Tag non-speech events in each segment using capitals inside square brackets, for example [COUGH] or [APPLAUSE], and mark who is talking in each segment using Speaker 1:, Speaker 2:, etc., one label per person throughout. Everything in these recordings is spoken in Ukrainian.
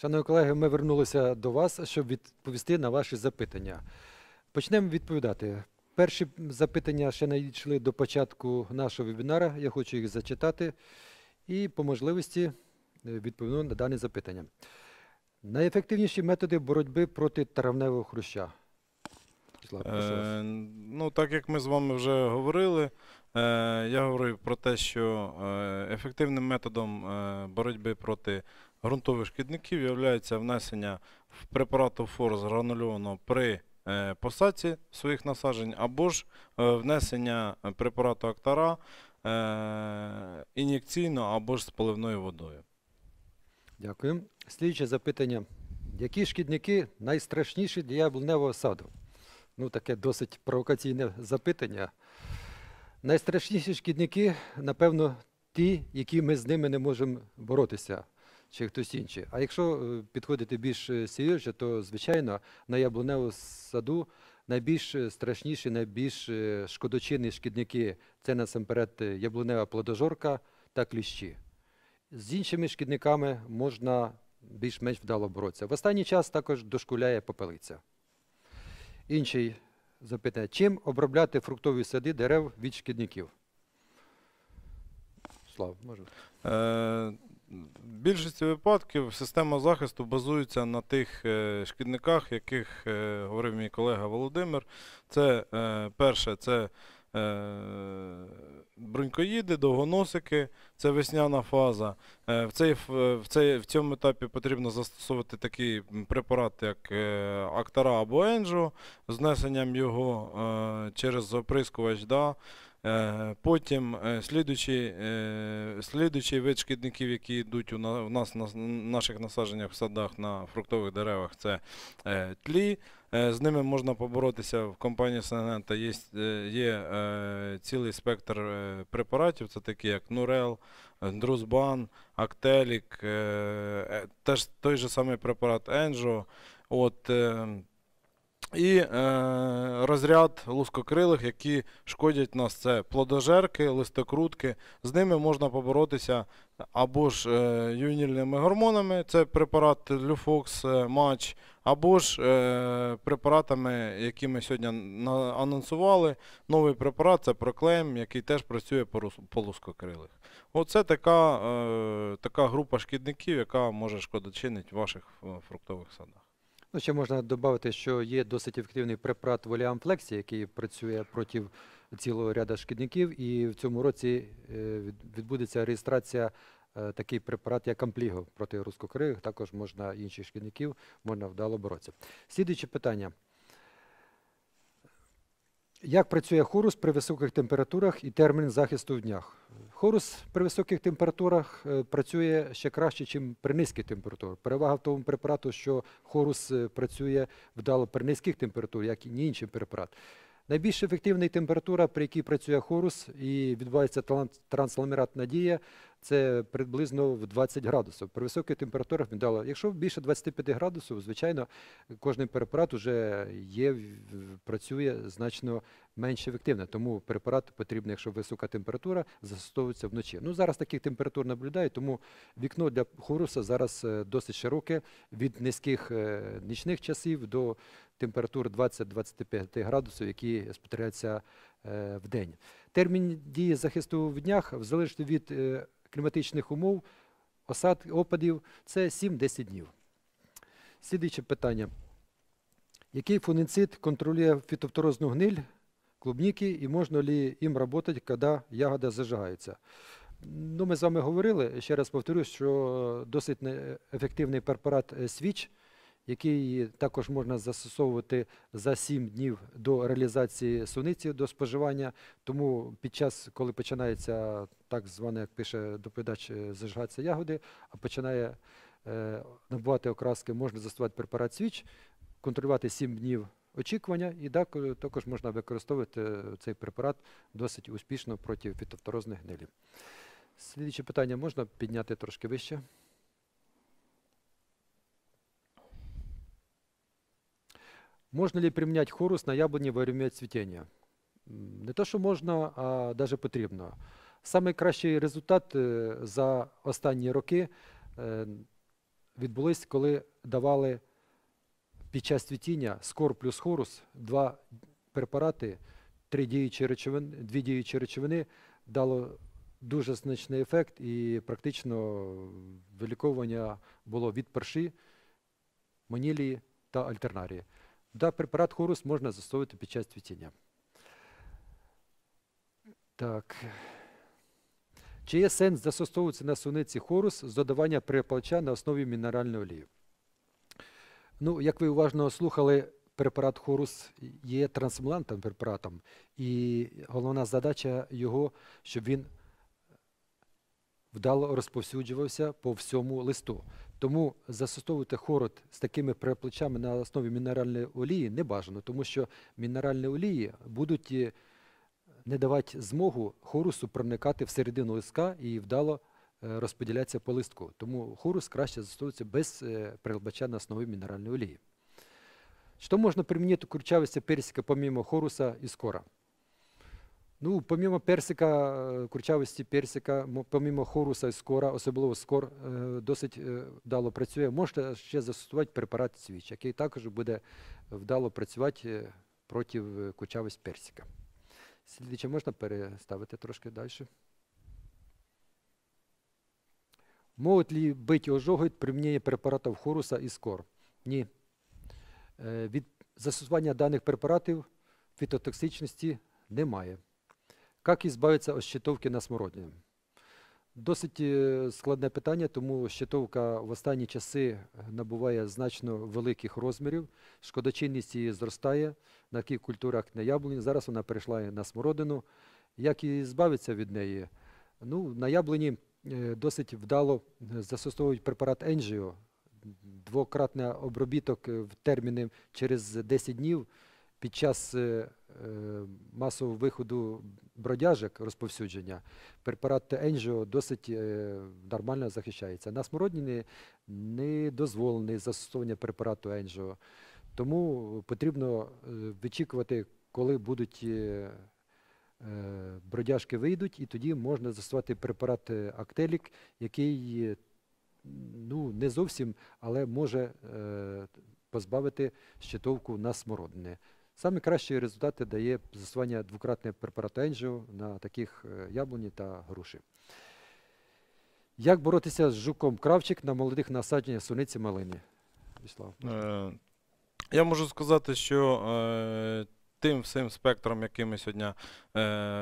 Speaker 1: Шановні колеги, ми вернулися до вас, щоб відповісти на ваші запитання. Почнемо відповідати. Перші запитання ще надійшли до початку нашого вебінара. Я хочу їх зачитати і по можливості е, відповім на дане запитання. Найефективніші методи боротьби проти травневого хруща.
Speaker 2: Е, ну, так як ми з вами вже говорили, е, я говорив про те, що е, ефективним методом е, боротьби проти ґрунтових шкідників являється внесення в препарату форс гранульованого при е, посадці своїх насаджень або ж е, внесення препарату актара е, ін'єкційно або ж з поливною водою.
Speaker 1: Дякую. Слідче запитання. Які шкідники найстрашніші для яблуневого саду? Ну, таке досить провокаційне запитання. Найстрашніші шкідники, напевно, ті, які ми з ними не можемо боротися чи хтось інший. А якщо е, підходити більш е, серйозно, то звичайно на яблуневому саду найбільш е, страшніші, найбільш шкодочинні шкідники це насамперед яблунева плодожорка та кліщі. З іншими шкідниками можна більш-менш вдало боротися. В останній час також дошкуляє попелиця. Інший запитання: чим обробляти фруктові сади дерев від шкідників?
Speaker 2: Слава, може? В більшості випадків система захисту базується на тих е, шкідниках, яких е, говорив мій колега Володимир. Це е, перше, це брунькоїди, довгоносики, це весняна фаза. В цей, в, цей, в, цьому етапі потрібно застосовувати такий препарат, як Актара або Енджо, знесенням його через оприскувач. Да, Е, потім слідучий, е, слідучий е, вид шкідників, які йдуть у нас на наших насадженнях в садах на фруктових деревах, це тлі. З ними можна поборотися в компанії Сенента. Є є цілий спектр препаратів, це такі як Нурел, Друзбан, Актелік, теж той же самий препарат Енджо. От і е, розряд лускокрилих, які шкодять нас, це плодожерки, листокрутки. З ними можна поборотися або ж е, ювенільними гормонами, це препарат Люфокс е, Матч, або ж е, препаратами, які ми сьогодні анонсували. Новий препарат це проклеєм, який теж працює по, по лускокрилих. Оце така, е, така група шкідників, яка може шкодочинити ваших е, фруктових садах.
Speaker 1: Ну, Ще можна додати, що є досить ефективний препарат Воліамфлексі, який працює проти цілого ряду шкідників. І в цьому році е, відбудеться реєстрація е, такий препарат, як ампліго проти рускокрив. Також можна інших шкідників можна вдало боротися. Слідуюче питання. Як працює хорус при високих температурах і термін захисту в днях? Хорус при високих температурах е, працює ще краще, ніж при низьких температурах. Перевага в тому препарату, що хорус е, працює вдало при низьких температурах, як і ні інший препарат. Найбільш ефективна температура, при якій працює хорус і відбувається трансламіратна дія, це приблизно в 20 градусів. При високих температурах міндала. Якщо більше 25 градусів, звичайно, кожен препарат вже є, працює значно менш ефективно. Тому препарат потрібно, якщо висока температура, застосовується вночі. Ну зараз таких температур наблюдає, тому вікно для хоруса зараз е, досить широке від низьких е, нічних часів до температур 20-25 градусів, які спостерігаються е, в день. Термін дії захисту в днях, в від е, кліматичних умов, осад опадів, це 7-10 днів. Слідуюче питання. Який фунгицид контролює фітофторозну гниль, клубніки і можна ли їм працювати, коли ягода зажигається? Ну, ми з вами говорили, ще раз повторюсь, що досить ефективний препарат е, Свіч який також можна застосовувати за 7 днів до реалізації суниці до споживання. Тому під час, коли починається так зване, як пише доповідач, е, зажигатися ягоди, а починає е, набувати окраски, можна застосувати препарат свіч, контролювати 7 днів. Очікування і так, також можна використовувати е, цей препарат досить успішно проти фітофторозних гнилів. Слідче питання можна підняти трошки вище. Можно ли применять хорус на яблуні во время цвітіння? Не то, що можна, а навіть потрібно. Самий кращий результат э, за останні роки э, відбулись, коли давали під час цвітіння скор плюс хорус два препарати, три діючі речовини, дві діючі речовини дало дуже значний ефект, і практично виліковування було від перші, манілії та альтернарії. Да, препарат хорус можна засовувати під час цвітіння. Так. Чи є сенс застосовуватися на суниці хорус з додавання препалча на основі мінеральної олії? Ну, як ви уважно слухали, препарат хорус є трансмулантом препаратом, і головна задача його, щоб він вдало розповсюджувався по всьому листу, тому застосовувати хород з такими переплечами на основі мінеральної олії не бажано, тому що мінеральні олії будуть е, не давати змогу хорусу проникати всередину листка і вдало е, розподілятися по листку. Тому хорус краще застосовується без е, переплеча на основі мінеральної олії. Що можна примінити у курчавости помімо хоруса і скора? Ну, помимо персика, е, курчавості персика, помимо хоруса і скора, особливо скор, е, досить е, вдало працює. можете ще застосувати препарат свіч, який також буде вдало працювати проти курчавості персика. Слідче можна переставити трошки далі. Можуть ли быть ожоги применение препаратів хоруса і скор? Ні. Від застосування даних препаратів фітотоксичності немає. Як избавиться від щитовки на смородині? Досить е, складне питання, тому щитовка в останні часи набуває значно великих розмірів. Шкодочинність її зростає на таких культурах на яблуні. Зараз вона перейшла на смородину. Як і збавиться від неї? Ну, На яблуні е, досить вдало е, застосовують препарат Енжіо, двократний обробіток в терміни через 10 днів під час е, е, масового виходу бродяжок розповсюдження препарат Енжіо досить е, нормально захищається. На смородні не дозволене застосування препарату Енжіо. Тому потрібно вичікувати, коли будуть бродяжки вийдуть, і тоді можна застосувати препарат Актелік, який ну, не зовсім, але може позбавити щитовку на смородини. Саме кращі результати дає застосування двократного препарату енджіо на таких е, яблуні та груші. Як боротися з жуком кравчик на молодих
Speaker 2: насадженнях суниці малини? Віслав. Е, я можу сказати, що е, тим всім спектром, який ми сьогодні е,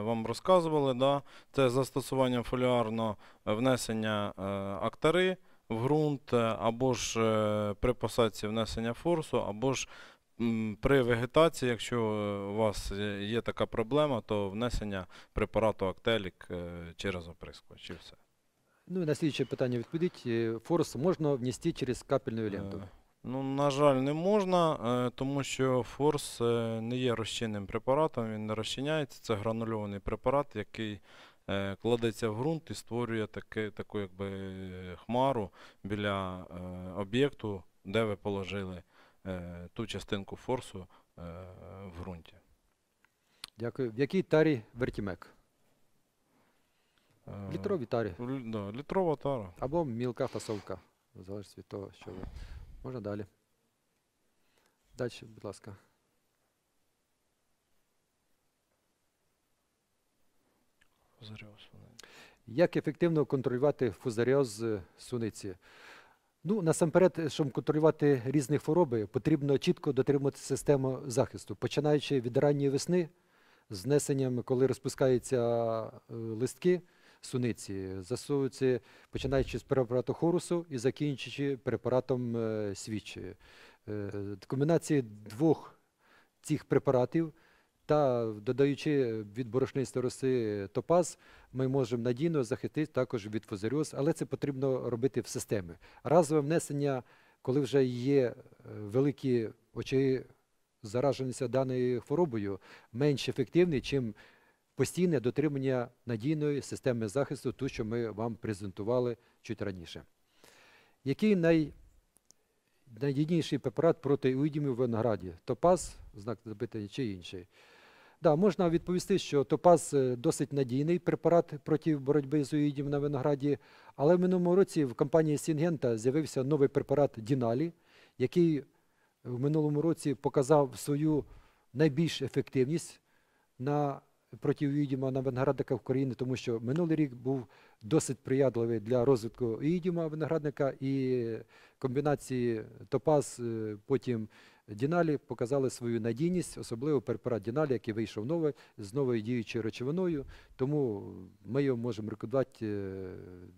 Speaker 2: вам розказували, да, це застосування фоліарного внесення е, актари в ґрунт, е, або ж при посадці внесення форсу, або ж при вегетації, якщо е, у вас е, є така проблема, то внесення препарату Актелік через оприскувач і все.
Speaker 1: Ну і на слідче питання відповідь. Е, форс можна
Speaker 2: внести через капельну ленту? Ну, на жаль, не можна, тому що форс не є розчинним препаратом, він не розчиняється. Це гранульований препарат, який кладеться в ґрунт і створює таке, таку якби хмару біля об'єкту, де ви положили Е, ту частинку форсу е, в ґрунті. Дякую. В якій тарі вертімек?
Speaker 1: Е, Літрові тарі. Да, літрова тара. Або мілка фасовка. В залежності від того, що ви. Можна далі. Далі, будь ласка. Фузаріоз. Як ефективно контролювати фузаріоз суниці? Ну, насамперед, щоб контролювати різні хвороби, потрібно чітко дотримувати систему захисту, починаючи від ранньої весни, з несенням, коли розпускаються е, листки суниці, засовуються, починаючи з препарату хорусу і закінчуючи препаратом е, свічі. Е, комбінації двох цих препаратів та додаючи від борошнистої роси топаз, ми можемо надійно захистити також від фузаріоз, але це потрібно робити в системі. Разове внесення, коли вже є е, великі очі зараженіся даною хворобою, менш ефективний, чим постійне дотримання надійної системи захисту, ту, що ми вам презентували чуть раніше. Який най... Найдійніший препарат проти уїдімів в винограді топаз, знак запитання чи інший. Да, можна відповісти, що топаз е, досить надійний препарат проти боротьби з уїдів на винограді, але в минулому році в компанії Сінгента з'явився новий препарат Діналі, який в минулому році показав свою найбільш ефективність на проти уїдіма на виноградниках України, тому що минулий рік був досить приятливий для розвитку уїдіма виноградника і комбінації топаз, е, потім Діналі показали свою надійність, особливо препарат Діналі, який вийшов новий, з новою діючою речовиною. Тому ми його можемо рекомендувати е,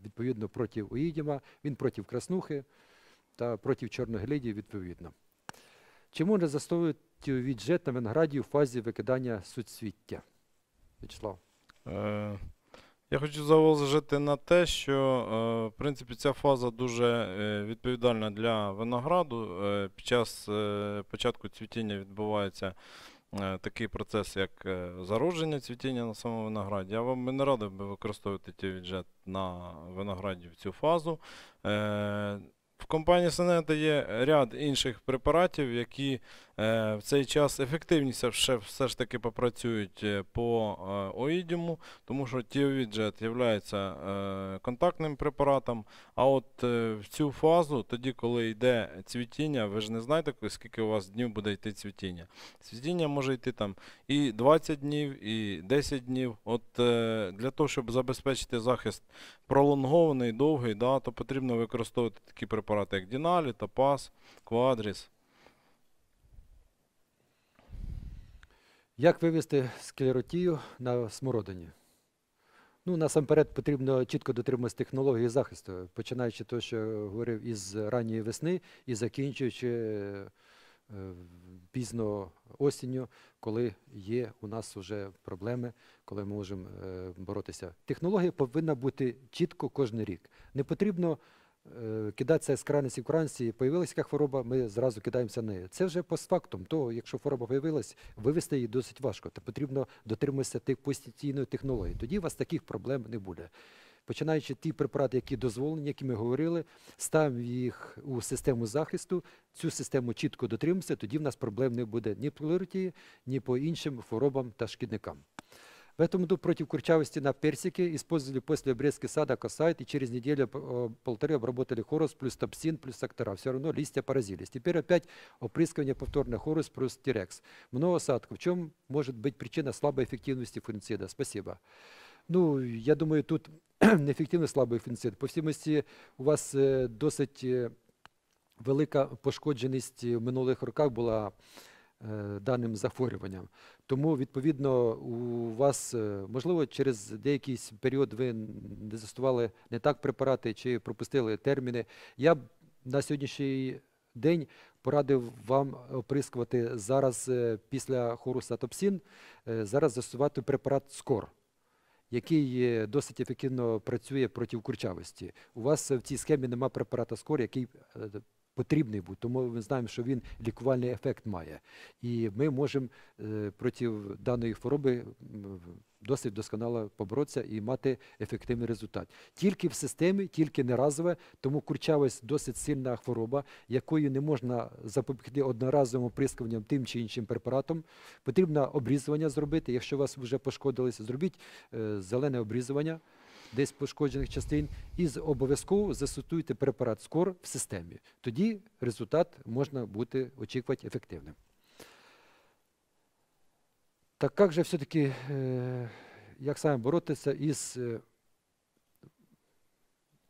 Speaker 1: відповідно проти Уїдіма, він проти краснухи та проти чорноглідів відповідно. Чи можна застосовувати віджет
Speaker 2: на винограді у фазі викидання суцвіття? Вячеслав. Е, я хочу зауважити на те, що е, в принципі ця фаза дуже е, відповідальна для винограду. Е, під час початку цвітіння відбувається такий процес, як зародження цвітіння на самому винограді. Я вам не радив би використовувати ті віджет на винограді в цю фазу. В компанії Сенета є ряд інших препаратів, які е, в цей час ефективніше все ж таки попрацюють е, по оїдіуму, е, тому що тіовіджет є контактним препаратом. А от в цю фазу, тоді, коли йде цвітіння, ви ж не знаєте, скільки у вас днів буде йти цвітіння. Цвітіння може йти там і 20 днів, і 10 днів. От Для того, щоб забезпечити захист пролонгований, довгий, да, то потрібно використовувати такі препарати препарати, як Діналі, Топаз, Квадріс.
Speaker 1: Як вивести склеротію на смородині? Ну, Насамперед потрібно чітко дотримуватися технології захисту, починаючи те, що говорив із ранньої весни і закінчуючи е, пізно осінню, коли є у нас вже проблеми, коли ми можемо е, боротися. Технологія повинна бути чітко кожен рік. Не потрібно Е, кидатися з крайності в крайності, появилася хвороба, ми зразу кидаємося на неї. Це вже постфактум, того, якщо хвороба появилась, вивести її досить важко. Та потрібно дотримуватися тих постійної технології. Тоді у вас таких проблем не буде. Починаючи ті препарати, які дозволені, які ми говорили, ставимо їх у систему захисту, цю систему чітко дотримуємося, тоді в нас проблем не буде ні по лиротії, ні по іншим хворобам та шкідникам. В этом году против курчавости на персике использовали после обрезки сада косайт и через неделю полторы обработали хорус плюс топсин плюс сектора. Все равно листья поразились. Теперь опять опрыскивание повторно хорус плюс тирекс. Много осадков. В чем может быть причина слабой эффективности фунгицида? Спасибо. Ну, я думаю, тут неефективно [CLEARS THROAT] слабий фунцид. По всімості, у вас э, досить э, велика пошкодженность в минулих роках была. Е, даним захворюванням. Тому, відповідно, у вас, е, можливо, через деякий період ви не застували не так препарати чи пропустили терміни. Я б на сьогоднішній день порадив вам оприскувати зараз е, після хорусатопсін, зараз застосувати препарат скор. Який досить ефективно працює проти курчавості. У вас в цій схемі нема препарата скор, який потрібний бути, тому ми знаємо, що він лікувальний ефект має. І ми можемо е, проти даної хвороби досить досконало поборотися і мати ефективний результат. Тільки в системі, тільки не разове, тому курчавість досить сильна хвороба, якою не можна запобігти одноразовим оприскуванням тим чи іншим препаратом. Потрібно обрізування зробити. Якщо вас вже пошкодилися, зробіть е, зелене обрізування десь пошкоджених частин, і обов'язково застосуйте препарат скор в системі. Тоді результат можна буде очікувати ефективним. Так як же все-таки, е, як саме боротися із
Speaker 2: е,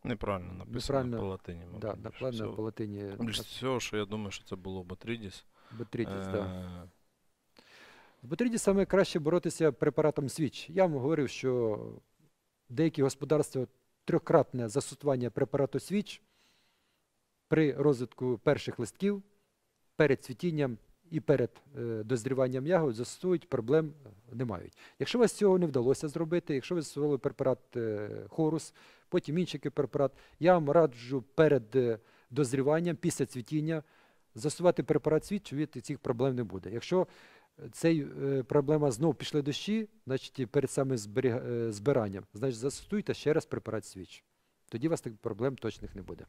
Speaker 2: неправильно написано неправильно, по латині? Мабуть, да, більше всього, по латині. Більше що я думаю, що це було Батрідіс. Батрідіс, так. Е
Speaker 1: з Батріді краще боротися препаратом свіч. Я вам говорив, що деякі господарства трьохкратне застосування препарату свіч при розвитку перших листків перед цвітінням і перед е, дозріванням ягод застосують, проблем е, не мають. Якщо вас цього не вдалося зробити, якщо ви застосували препарат е, хорус, потім інший препарат, я вам раджу перед дозріванням після цвітіння. Засувати препарат свіч, від цих проблем не буде. Якщо цей е, проблема знову пішли дощі, значить перед самим е, збиранням, значить застосуйте ще раз препарат свіч. Тоді у вас таких проблем точних не буде.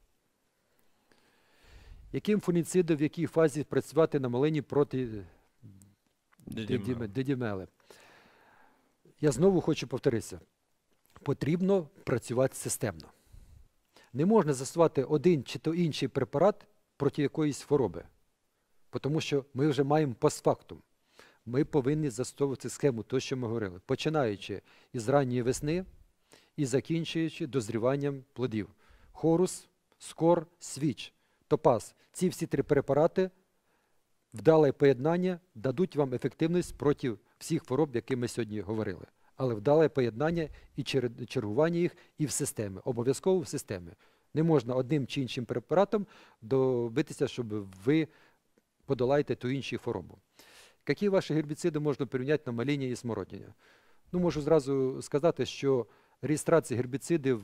Speaker 1: Яким фуніцидом в якій фазі працювати на малині проти е, дидімели? Я знову хочу повторитися. Потрібно працювати системно. Не можна застосувати один чи то інший препарат проти якоїсь хвороби, тому що ми вже маємо постфактум ми повинні застосовувати схему, то, що ми говорили, починаючи із ранньої весни і закінчуючи дозріванням плодів. Хорус, скор, свіч, топаз. Ці всі три препарати, вдале поєднання, дадуть вам ефективність проти всіх хвороб, які ми сьогодні говорили. Але вдале поєднання і чергування їх і в системі, обов'язково в системі. Не можна одним чи іншим препаратом добитися, щоб ви подолаєте ту іншу хворобу. Які ваші гербіциди можна порівняти на маліні і смородині? Ну, Можу зразу сказати, що реєстрація гербіцидів,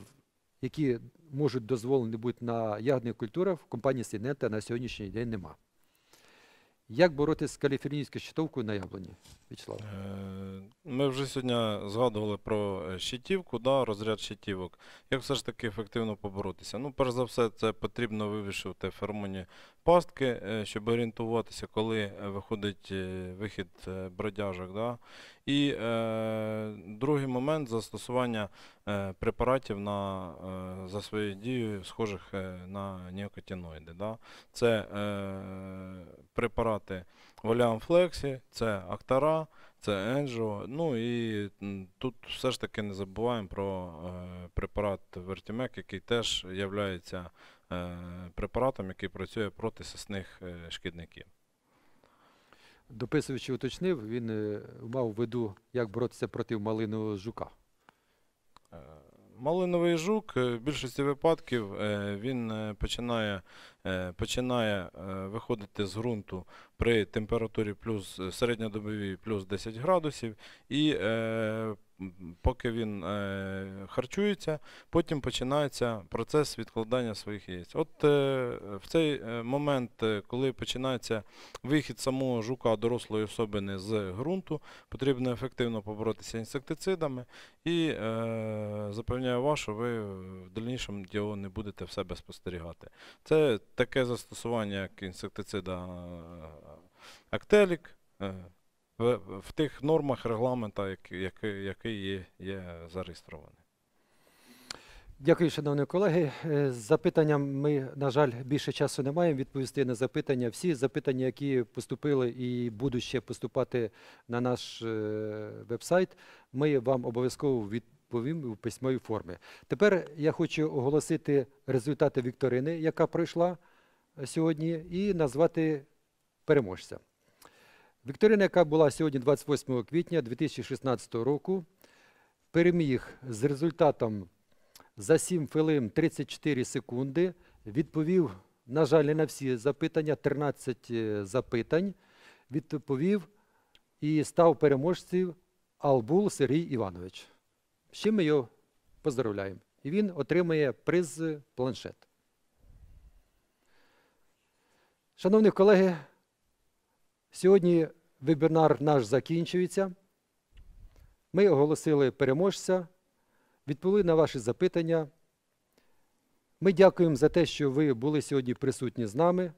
Speaker 1: які можуть дозволені бути на ягідних культурах, в компанії Сінента на сьогоднішній день нема. Як боротися з каліфорнійською щитовкою на яблуні? Вячеслав? Е,
Speaker 2: ми вже сьогодні згадували про е, щитівку, да, розряд щитівок. Як все ж таки ефективно поборотися? Ну, перш за все, це потрібно вивішувати фермоні пастки, е, щоб орієнтуватися, коли е, виходить вихід бродяжок. Да. І е, другий момент застосування препаратів на, е, за своєю дією, схожих на ніокотіноїди. Да. Це е, препарати в олеамфлексі, це актара. Це Енджо. Ну і тут все ж таки не забуваємо про е, препарат Вертімек, який теж є е, препаратом, який працює проти сосних е, шкідників.
Speaker 1: Дописуючи
Speaker 2: уточнив, він мав в виду, як боротися проти малинового жука. Малиновий жук в більшості випадків він починає Е, починає е, виходити з ґрунту при температурі плюс е, середньодобовій плюс 10 градусів. і Поки він харчується, потім починається процес відкладання своїх яєць. От в цей момент, коли починається вихід самого жука дорослої особини з ґрунту, потрібно ефективно поборотися інсектицидами і запевняю вас, що ви в дальнішому його не будете в себе спостерігати. Це таке застосування, як інсектицида е, Актелік, е, в, в тих нормах регламента, який як, є, є зареєстрований.
Speaker 1: Дякую, шановні колеги. Е, з запитанням ми, на жаль, більше часу не маємо відповісти на запитання. Всі запитання, які поступили і будуть ще поступати на наш вебсайт, ми вам обов'язково відповімо відповім у письмовій формі. Тепер я хочу оголосити результати вікторини, яка пройшла е, сьогодні, і назвати переможця. Вікторина, яка була сьогодні, 28 квітня 2016 року, переміг з результатом за 7 хвилин 34 секунди. Відповів, на жаль, не на всі запитання, 13 е, запитань. Відповів і став переможцем Албул Сергій Іванович з чим ми його поздравляємо. І він отримає приз планшет. Шановні колеги, сьогодні вебінар наш закінчується. Ми оголосили переможця, відповіли на ваші запитання. Ми дякуємо за те, що ви були сьогодні присутні з нами.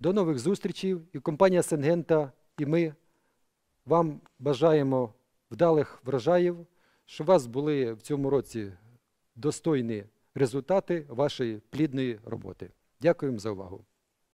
Speaker 1: До нових зустрічей і компанія Сенгента, і ми вам бажаємо вдалих врожаїв щоб у вас були в цьому році достойні результати вашої плідної роботи. Дякуємо за увагу.